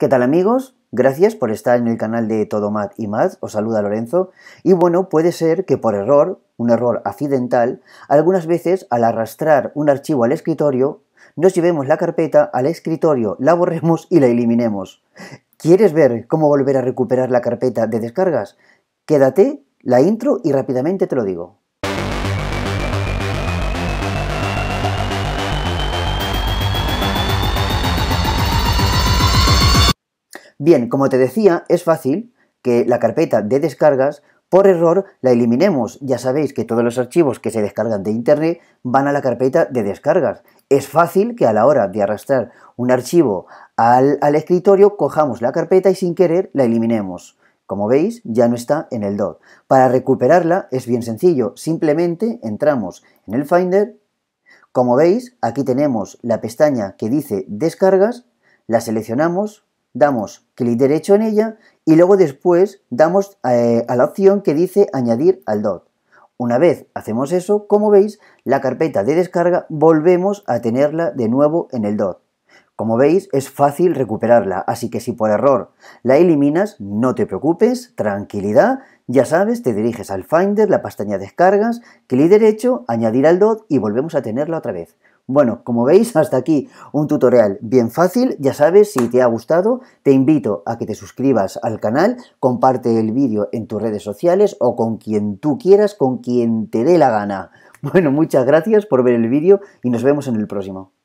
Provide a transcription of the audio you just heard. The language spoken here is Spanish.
¿Qué tal amigos? Gracias por estar en el canal de Todo Mat y Más, os saluda Lorenzo. Y bueno, puede ser que por error, un error accidental, algunas veces al arrastrar un archivo al escritorio, nos llevemos la carpeta al escritorio, la borremos y la eliminemos. ¿Quieres ver cómo volver a recuperar la carpeta de descargas? Quédate la intro y rápidamente te lo digo. Bien, como te decía, es fácil que la carpeta de descargas por error la eliminemos. Ya sabéis que todos los archivos que se descargan de Internet van a la carpeta de descargas. Es fácil que a la hora de arrastrar un archivo al, escritorio cojamos la carpeta y sin querer la eliminemos. Como veis, ya no está en el DOT. Para recuperarla es bien sencillo. Simplemente entramos en el Finder. Como veis, aquí tenemos la pestaña que dice descargas. La seleccionamos, damos clic derecho en ella y luego después damos eh, a la opción que dice añadir al DOT. Una vez hacemos eso, como veis, la carpeta de descarga volvemos a tenerla de nuevo en el DOT. Como veis, es fácil recuperarla, así que si por error la eliminas, no te preocupes, tranquilidad, ya sabes, te diriges al Finder, la pestaña descargas, clic derecho, añadir al DOT y volvemos a tenerla otra vez. Bueno, como veis, hasta aquí un tutorial bien fácil. Ya sabes, si te ha gustado, te invito a que te suscribas al canal, comparte el vídeo en tus redes sociales o con quien tú quieras, con quien te dé la gana. Bueno, muchas gracias por ver el vídeo y nos vemos en el próximo.